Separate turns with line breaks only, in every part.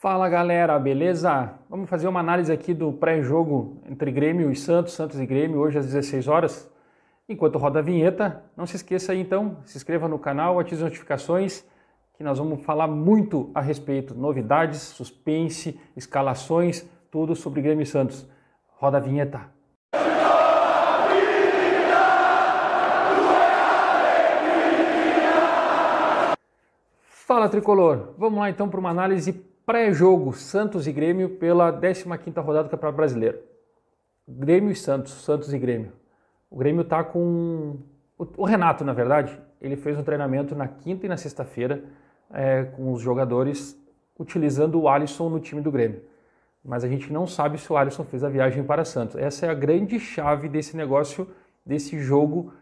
Fala galera, beleza? Vamos fazer uma análise aqui do pré-jogo entre Grêmio e Santos, Santos e Grêmio, hoje às 16 horas. Enquanto roda a vinheta, não se esqueça aí então, se inscreva no canal, ative as notificações, que nós vamos falar muito a respeito, novidades, suspense, escalações, tudo sobre Grêmio e Santos. Roda a vinheta. Fala tricolor, vamos lá então para uma análise pré-jogo Santos e Grêmio pela 15ª rodada do Campeonato Brasileiro. Grêmio e Santos, Santos e Grêmio. O Grêmio está com... O Renato, na verdade, ele fez um treinamento na quinta e na sexta-feira é, com os jogadores utilizando o Alisson no time do Grêmio. Mas a gente não sabe se o Alisson fez a viagem para Santos. Essa é a grande chave desse negócio, desse jogo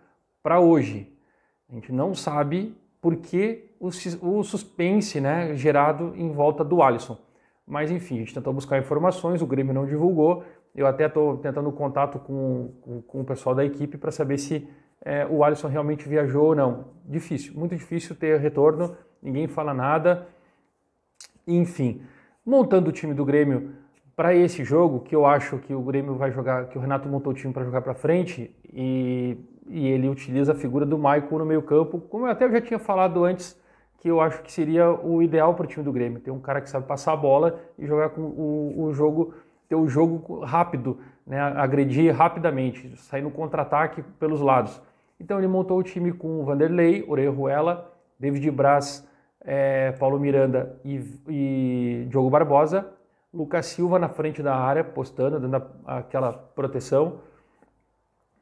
para hoje. A gente não sabe por que o, suspense né, gerado em volta do Alisson. Mas enfim, a gente tentou buscar informações, o Grêmio não divulgou. Eu até estou tentando contato com, com, com, o pessoal da equipe para saber se é, o Alisson realmente viajou ou não. Difícil, muito difícil ter retorno, ninguém fala nada. Enfim, montando o time do Grêmio para esse jogo, que eu acho que o Grêmio vai jogar, que o Renato montou o time para jogar para frente e, e ele utiliza a figura do Maicon no meio-campo, como eu até já tinha falado antes que eu acho que seria o ideal para o time do Grêmio. Ter um cara que sabe passar a bola e jogar com o, o jogo, ter o um jogo rápido, né? agredir rapidamente, sair no contra-ataque pelos lados. Então ele montou o time com o Vanderlei, Orejuela, David Braz, é, Paulo Miranda e, e, Diogo Barbosa, Lucas Silva na frente da área, postando, dando aquela proteção.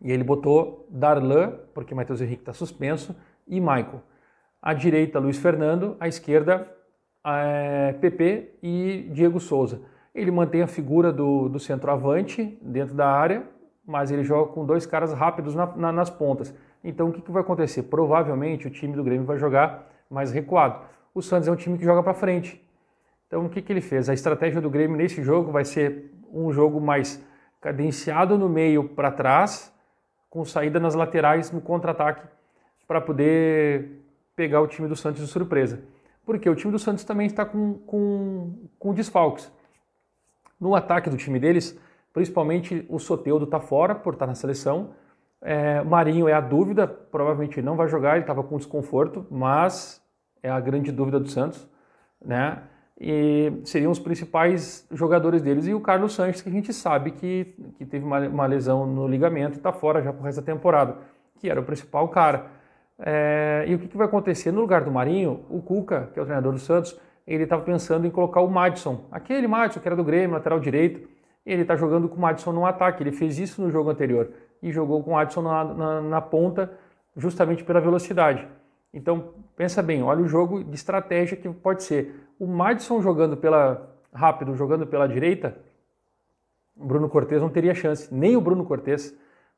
E ele botou Darlan, porque Matheus Henrique está suspenso, e Michael. À direita, Luiz Fernando, à esquerda, é, eh, PP e Diego Souza. Ele mantém a figura do, do centroavante dentro da área, mas ele joga com dois caras rápidos na, na, nas pontas. Então o que, que, vai acontecer? Provavelmente o time do Grêmio vai jogar mais recuado. O Santos é um time que joga para frente. Então o que, que ele fez? A estratégia do Grêmio nesse jogo vai ser um jogo mais cadenciado no meio para trás, com saída nas laterais no contra-ataque, para poder pegar o time do Santos de surpresa. Porque o time do Santos também está com, com, com desfalques. No ataque do time deles, principalmente o Soteudo está fora por estar tá na seleção. É, Marinho é a dúvida, provavelmente não vai jogar, ele estava com desconforto, mas é a grande dúvida do Santos, né? E seriam os principais jogadores deles. E o Carlos Sanches, que a gente sabe que, que teve uma, uma lesão no ligamento e está fora já para o resto da temporada, que era o principal cara. É, e o que, que, vai acontecer? No lugar do Marinho, o Cuca, que é o treinador do Santos, ele estava pensando em colocar o Madison, aquele Madison que era do Grêmio, lateral direito. Ele está jogando com o Madison no ataque, ele fez isso no jogo anterior e jogou com o Madison na, na, na ponta, justamente pela velocidade. Então, pensa bem, olha o jogo de estratégia que pode ser. O Madison jogando pela rápido, jogando pela direita, o Bruno Cortes não teria chance, nem o Bruno Cortes,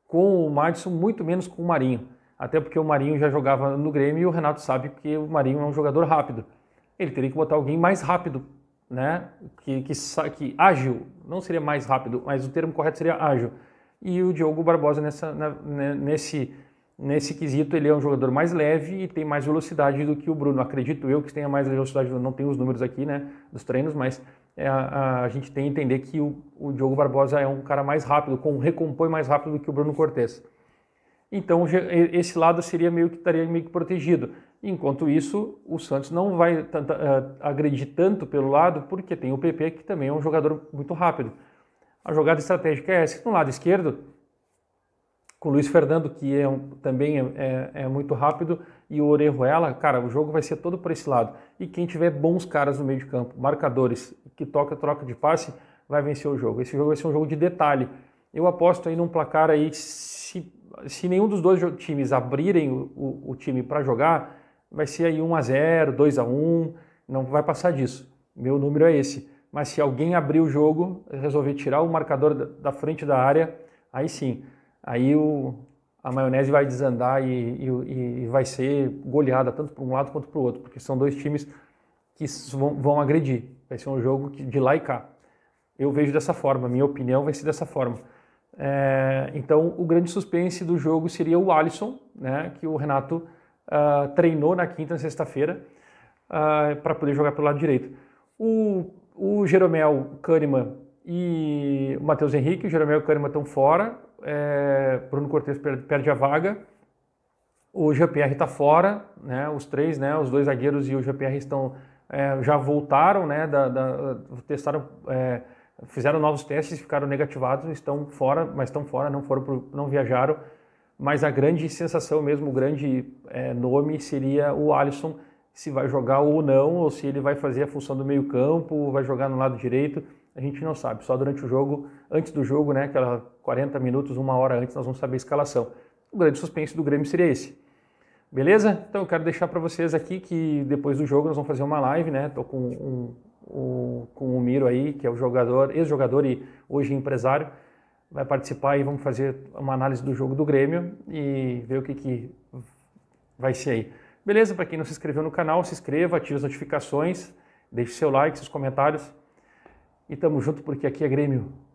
com o Madison, muito menos com o Marinho até porque o Marinho já jogava no Grêmio e o Renato sabe que o Marinho é um jogador rápido. Ele teria que botar alguém mais rápido, né? Que, que, que ágil, não seria mais rápido, mas o termo correto seria ágil. E o Diogo Barbosa nessa, né, nesse, nesse quesito ele é um jogador mais leve e tem mais velocidade do que o Bruno. Acredito eu que tenha mais velocidade, não tenho os números aqui, né, dos treinos, mas é, a, a, gente tem que entender que o, o Diogo Barbosa é um cara mais rápido, com recompõe mais rápido do que o Bruno Cortes. Então esse lado seria meio que estaria meio que protegido. Enquanto isso, o Santos não vai uh, agredir tanto pelo lado, porque tem o PP que também é um jogador muito rápido. A jogada estratégica é essa, no lado esquerdo, com o Luiz Fernando, que é um, também é, é, é, muito rápido, e o Orejuela, cara, o jogo vai ser todo por esse lado. E quem tiver bons caras no meio de campo, marcadores, que toca troca de passe, vai vencer o jogo. Esse jogo vai ser um jogo de detalhe. Eu aposto aí num placar aí, se se nenhum dos dois times abrirem o, o, o time para jogar, vai ser aí 1 a 0, 2 a 1, não vai passar disso. Meu número é esse. Mas se alguém abrir o jogo, resolver tirar o marcador da, frente da área, aí sim, aí o, a maionese vai desandar e, e, e vai ser goleada tanto para um lado quanto para o outro, porque são dois times que vão, vão agredir. Vai ser um jogo de lá e cá. Eu vejo dessa forma, minha opinião vai ser dessa forma. É, então, o grande suspense do jogo seria o Alisson, né, que o Renato uh, treinou na quinta e sexta-feira uh, ah, para poder jogar pelo lado direito. O, o Jeromel Kahneman e o Matheus Henrique, o Jeromel e o Kahneman estão fora, é, Bruno Cortes perde, a vaga, o GPR está fora, né, os três, né, os dois zagueiros e o GPR estão, é, já voltaram, né, da, da testaram é, fizeram novos testes, ficaram negativados, estão fora, mas estão fora, não foram, pro, não viajaram. Mas a grande sensação mesmo, o grande é, nome seria o Alisson, se vai jogar ou não, ou se ele vai fazer a função do meio campo, vai jogar no lado direito, a gente não sabe. Só durante o jogo, antes do jogo, né, aquela 40 minutos, uma hora antes, nós vamos saber a escalação. O grande suspense do Grêmio seria esse. Beleza? Então eu quero deixar para vocês aqui que depois do jogo nós vamos fazer uma live, né? Tô com um, um aí, que é o jogador, ex-jogador e hoje empresário, vai participar e vamos fazer uma análise do jogo do Grêmio e ver o que, que vai ser aí. Beleza? Para quem não se inscreveu no canal, se inscreva, ative as notificações, deixe seu like, seus comentários. E tamo junto porque aqui é Grêmio.